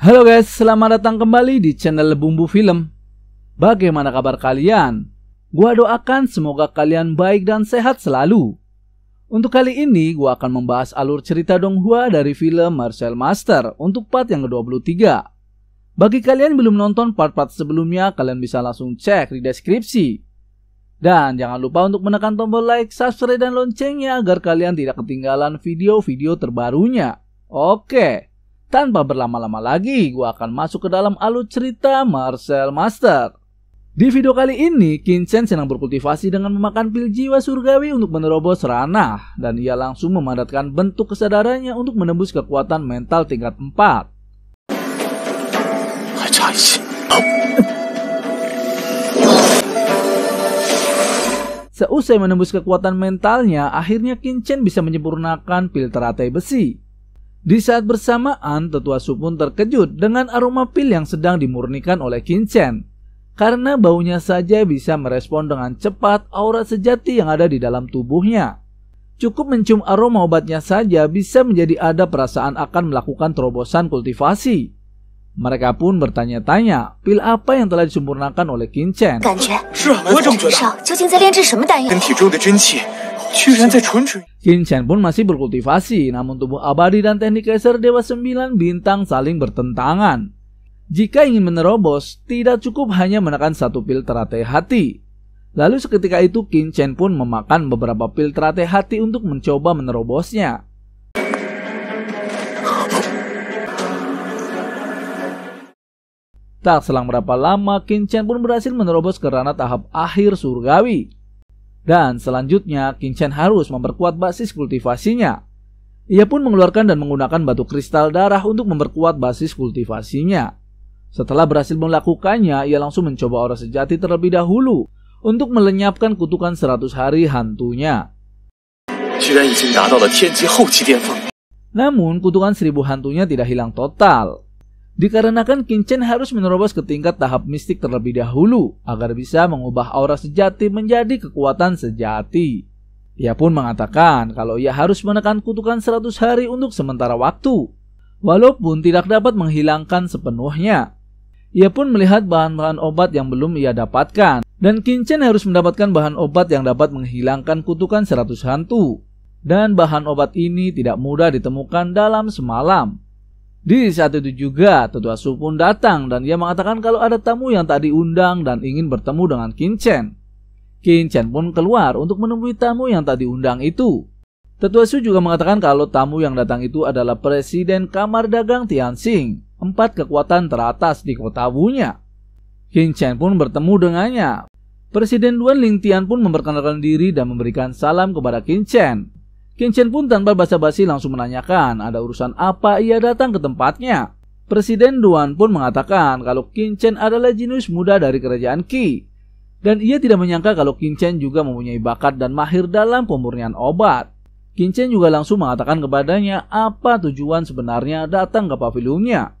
Halo guys, selamat datang kembali di channel Bumbu Film. Bagaimana kabar kalian? Gua doakan semoga kalian baik dan sehat selalu. Untuk kali ini, gua akan membahas alur cerita Donghua dari film Marcel Master untuk part yang ke-23. Bagi kalian yang belum nonton part-part sebelumnya, kalian bisa langsung cek di deskripsi. Dan jangan lupa untuk menekan tombol like, subscribe, dan loncengnya agar kalian tidak ketinggalan video-video terbarunya. Oke, tanpa berlama-lama lagi, gue akan masuk ke dalam alur cerita Marcel Master. Di video kali ini, Kinsen sedang berkultivasi dengan memakan pil jiwa surgawi untuk menerobos ranah, dan ia langsung memadatkan bentuk kesadarannya untuk menembus kekuatan mental tingkat 4. Seusai menembus kekuatan mentalnya, akhirnya Chen bisa menyempurnakan pil teratai besi. Di saat bersamaan, tetua Su pun terkejut dengan aroma pil yang sedang dimurnikan oleh Chen. Karena baunya saja bisa merespon dengan cepat aura sejati yang ada di dalam tubuhnya. Cukup mencium aroma obatnya saja bisa menjadi ada perasaan akan melakukan terobosan kultivasi. Mereka pun bertanya-tanya pil apa yang telah disempurnakan oleh Qin Chen. Qin Chen pun masih berkultivasi, namun tubuh abadi dan teknik laser Dewa sembilan bintang saling bertentangan. Jika ingin menerobos, tidak cukup hanya menekan satu pil teratai hati. Lalu seketika itu Qin Chen pun memakan beberapa pil teratai hati untuk mencoba menerobosnya. Tak selang berapa lama, Chen pun berhasil menerobos ke ranah tahap akhir surgawi. Dan selanjutnya, Chen harus memperkuat basis kultivasinya. Ia pun mengeluarkan dan menggunakan batu kristal darah untuk memperkuat basis kultivasinya. Setelah berhasil melakukannya, ia langsung mencoba aura sejati terlebih dahulu untuk melenyapkan kutukan 100 hari hantunya. Namun, kutukan 1000 hantunya tidak hilang total. Dikarenakan Kinchen harus menerobos ke tingkat tahap mistik terlebih dahulu agar bisa mengubah aura sejati menjadi kekuatan sejati. Ia pun mengatakan kalau ia harus menekan kutukan 100 hari untuk sementara waktu, walaupun tidak dapat menghilangkan sepenuhnya. Ia pun melihat bahan-bahan obat yang belum ia dapatkan, dan Kinchen harus mendapatkan bahan obat yang dapat menghilangkan kutukan 100 hantu. Dan bahan obat ini tidak mudah ditemukan dalam semalam. Di saat itu juga tetua Su pun datang dan ia mengatakan kalau ada tamu yang tak diundang dan ingin bertemu dengan Kinchen. Kinchen pun keluar untuk menemui tamu yang tak diundang itu. Tetua Su juga mengatakan kalau tamu yang datang itu adalah Presiden Kamar Dagang Tian Tianxing, empat kekuatan teratas di kota Wunya. Kinchen pun bertemu dengannya. Presiden Duan Ling Tian pun memperkenalkan diri dan memberikan salam kepada Kinchen. Kinchen pun tanpa basa-basi langsung menanyakan ada urusan apa ia datang ke tempatnya. Presiden Duan pun mengatakan kalau Kinchen adalah jenius muda dari kerajaan Qi. Dan ia tidak menyangka kalau Kinchen juga mempunyai bakat dan mahir dalam pemurnian obat. Kinchen juga langsung mengatakan kepadanya apa tujuan sebenarnya datang ke pavilionnya.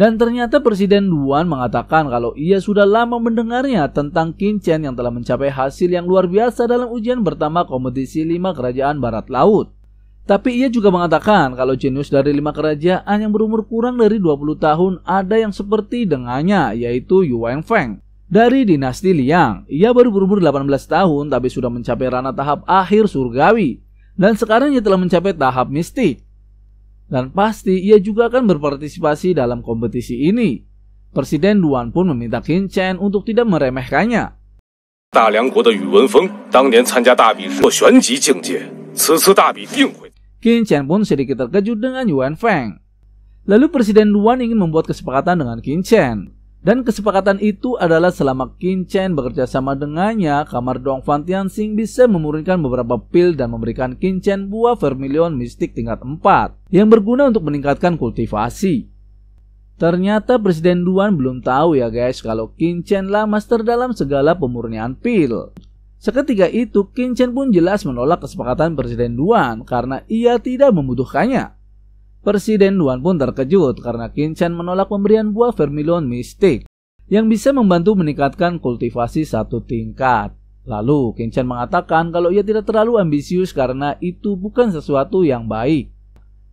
Dan ternyata Presiden Duan mengatakan kalau ia sudah lama mendengarnya tentang Chen yang telah mencapai hasil yang luar biasa dalam ujian pertama kompetisi lima kerajaan barat laut. Tapi ia juga mengatakan kalau jenius dari lima kerajaan yang berumur kurang dari 20 tahun ada yang seperti dengannya yaitu Yu Feng Dari dinasti Liang, ia baru berumur 18 tahun tapi sudah mencapai ranah tahap akhir surgawi. Dan sekarang ia telah mencapai tahap mistik. Dan pasti ia juga akan berpartisipasi dalam kompetisi ini. Presiden Duan pun meminta Qin Chen untuk tidak meremehkannya. 大梁国的宇文峰当年参加大比是旋级境界，此次大比定会。Qin Chen pun sedikit terkejut dengan Yuan Feng. Lalu Presiden Duan ingin membuat kesepakatan dengan Qin Chen dan kesepakatan itu adalah selama Chen bekerja sama dengannya, kamar Dong Fan Tianxing bisa memurnikan beberapa pil dan memberikan Chen buah vermilion mistik tingkat 4 yang berguna untuk meningkatkan kultivasi. Ternyata Presiden Duan belum tahu ya guys kalau Chen lah master dalam segala pemurnian pil. Seketika itu Chen pun jelas menolak kesepakatan Presiden Duan karena ia tidak membutuhkannya. Presiden Duan pun terkejut karena Kinchan menolak pemberian buah Vermilion Mystic yang bisa membantu meningkatkan kultivasi satu tingkat. Lalu Kinchan mengatakan kalau ia tidak terlalu ambisius karena itu bukan sesuatu yang baik.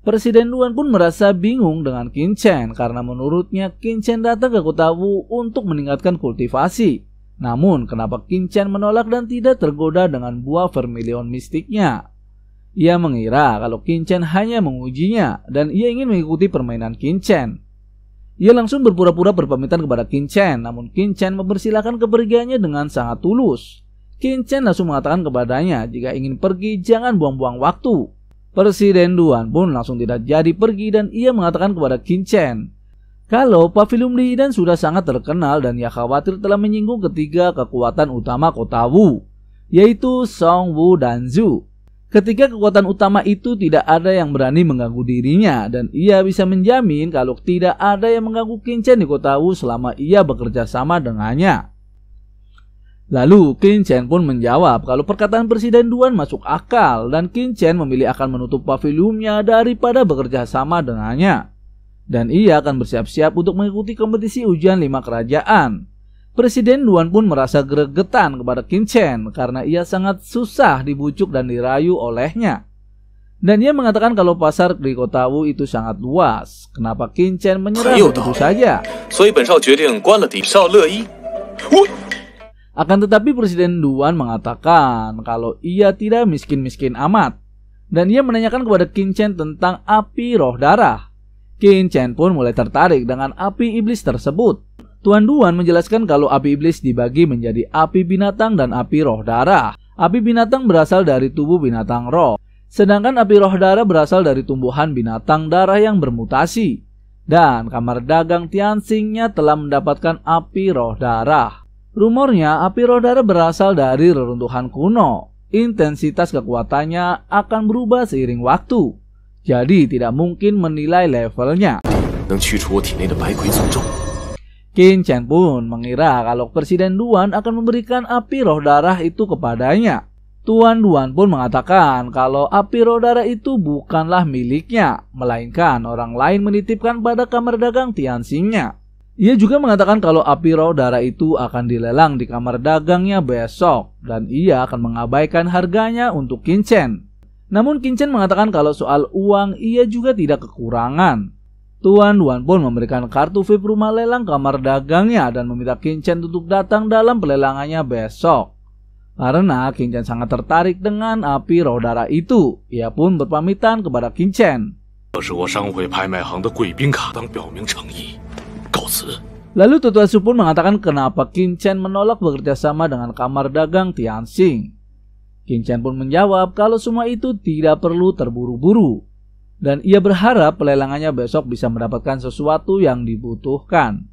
Presiden Duan pun merasa bingung dengan Kinchan karena menurutnya Kinchan datang ke kota Wu untuk meningkatkan kultivasi. Namun kenapa Kinchan menolak dan tidak tergoda dengan buah Vermilion mistiknya? Ia mengira kalau Kinchen hanya mengujinya dan ia ingin mengikuti permainan Kinchen. Ia langsung berpura-pura berpamitan kepada Kinchen, namun Kinchen mempersilahkan kepergiannya dengan sangat tulus. Kinchen langsung mengatakan kepadanya jika ingin pergi jangan buang-buang waktu. Presiden Duan pun langsung tidak jadi pergi dan ia mengatakan kepada Kinchen kalau Pavilium dan sudah sangat terkenal dan ia khawatir telah menyinggung ketiga kekuatan utama kota Wu, yaitu Song Wu dan Zhu ketika kekuatan utama itu tidak ada yang berani mengganggu dirinya dan ia bisa menjamin kalau tidak ada yang mengganggu Kinchen di kota Wu selama ia bekerja sama dengannya. Lalu Kinchen pun menjawab kalau perkataan Presiden Duan masuk akal dan Kinchen memilih akan menutup pavilumnya daripada bekerja sama dengannya. Dan ia akan bersiap-siap untuk mengikuti kompetisi ujian lima kerajaan. Presiden Duan pun merasa gregetan kepada Kim Chen karena ia sangat susah dibujuk dan dirayu olehnya. Dan ia mengatakan kalau pasar di kota Wu itu sangat luas. Kenapa Kim Chen menyerah begitu saja? Akan tetapi Presiden Duan mengatakan kalau ia tidak miskin-miskin amat. Dan ia menanyakan kepada Kim Chen tentang api roh darah. Kim Chen pun mulai tertarik dengan api iblis tersebut. Tuan Duan menjelaskan kalau api iblis dibagi menjadi api binatang dan api roh darah. Api binatang berasal dari tubuh binatang roh, sedangkan api roh darah berasal dari tumbuhan binatang darah yang bermutasi. Dan kamar dagang Tianxingnya telah mendapatkan api roh darah. Rumornya, api roh darah berasal dari reruntuhan kuno. Intensitas kekuatannya akan berubah seiring waktu. Jadi tidak mungkin menilai levelnya. Cheng pun mengira kalau Presiden Duan akan memberikan api roh darah itu kepadanya. Tuan Duan pun mengatakan kalau api roh darah itu bukanlah miliknya, melainkan orang lain menitipkan pada kamar dagang Tianxingnya. Ia juga mengatakan kalau api roh darah itu akan dilelang di kamar dagangnya besok dan ia akan mengabaikan harganya untuk Qin Chen. Namun Qin Chen mengatakan kalau soal uang ia juga tidak kekurangan. Tuan Duan pun memberikan kartu VIP rumah lelang kamar dagangnya dan meminta Kincen untuk datang dalam pelelangannya besok. Karena Kincen sangat tertarik dengan api roh darah itu, ia pun berpamitan kepada Kincen. Lalu Tutu Su pun mengatakan kenapa Kincen menolak bekerja sama dengan kamar dagang Tian Tianxing. Kincen pun menjawab kalau semua itu tidak perlu terburu-buru dan ia berharap pelelangannya besok bisa mendapatkan sesuatu yang dibutuhkan.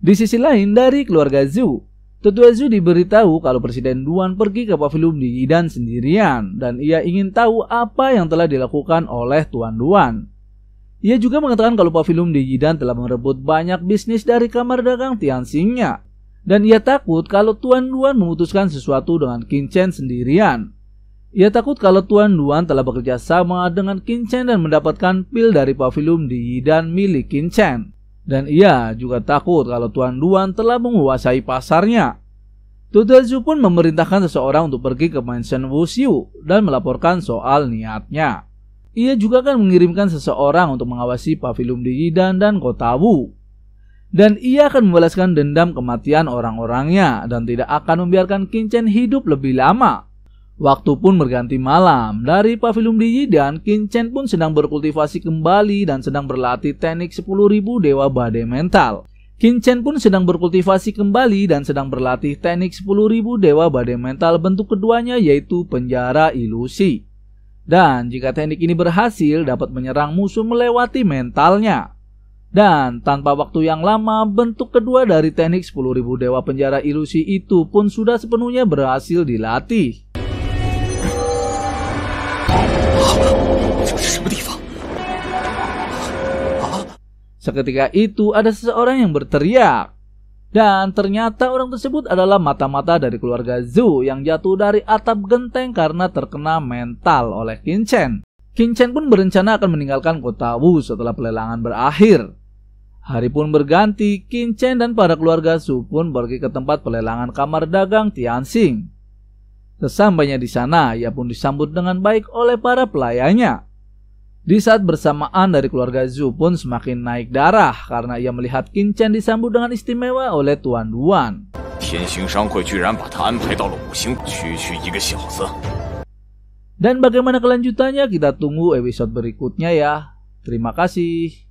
Di sisi lain dari keluarga Zhu, Tetua Zhu diberitahu kalau Presiden Duan pergi ke pavilion di Yidan sendirian dan ia ingin tahu apa yang telah dilakukan oleh Tuan Duan. Ia juga mengatakan kalau pavilion di Yidan telah merebut banyak bisnis dari kamar dagang Tianxingnya dan ia takut kalau Tuan Duan memutuskan sesuatu dengan Qin sendirian. Ia takut kalau Tuan Duan telah bekerja sama dengan Qin Chen dan mendapatkan pil dari Pavilum di dan milik Qin Chen. Dan ia juga takut kalau Tuan Duan telah menguasai pasarnya. Tutelju pun memerintahkan seseorang untuk pergi ke mansion Wuxiu dan melaporkan soal niatnya. Ia juga akan mengirimkan seseorang untuk mengawasi Pavilum di Yidan dan kota Wu. Dan ia akan membalaskan dendam kematian orang-orangnya dan tidak akan membiarkan Qin Chen hidup lebih lama Waktu pun berganti malam. Dari pavilum Diyi dan Chen pun sedang berkultivasi kembali dan sedang berlatih teknik 10.000 dewa badai mental. Chen pun sedang berkultivasi kembali dan sedang berlatih teknik 10.000 dewa badai mental bentuk keduanya yaitu penjara ilusi. Dan jika teknik ini berhasil dapat menyerang musuh melewati mentalnya. Dan tanpa waktu yang lama bentuk kedua dari teknik 10.000 dewa penjara ilusi itu pun sudah sepenuhnya berhasil dilatih. Seketika itu ada seseorang yang berteriak. Dan ternyata orang tersebut adalah mata-mata dari keluarga Zhu yang jatuh dari atap genteng karena terkena mental oleh Kinchen. Kinchen pun berencana akan meninggalkan kota Wu setelah pelelangan berakhir. Hari pun berganti, Kinchen dan para keluarga Zhu pun pergi ke tempat pelelangan kamar dagang Tianxing. Sesampainya di sana, ia pun disambut dengan baik oleh para pelayannya. Di saat bersamaan dari keluarga Zhu pun semakin naik darah karena ia melihat Kinchen disambut dengan istimewa oleh Tuan Duan. Dan bagaimana kelanjutannya kita tunggu episode berikutnya ya. Terima kasih.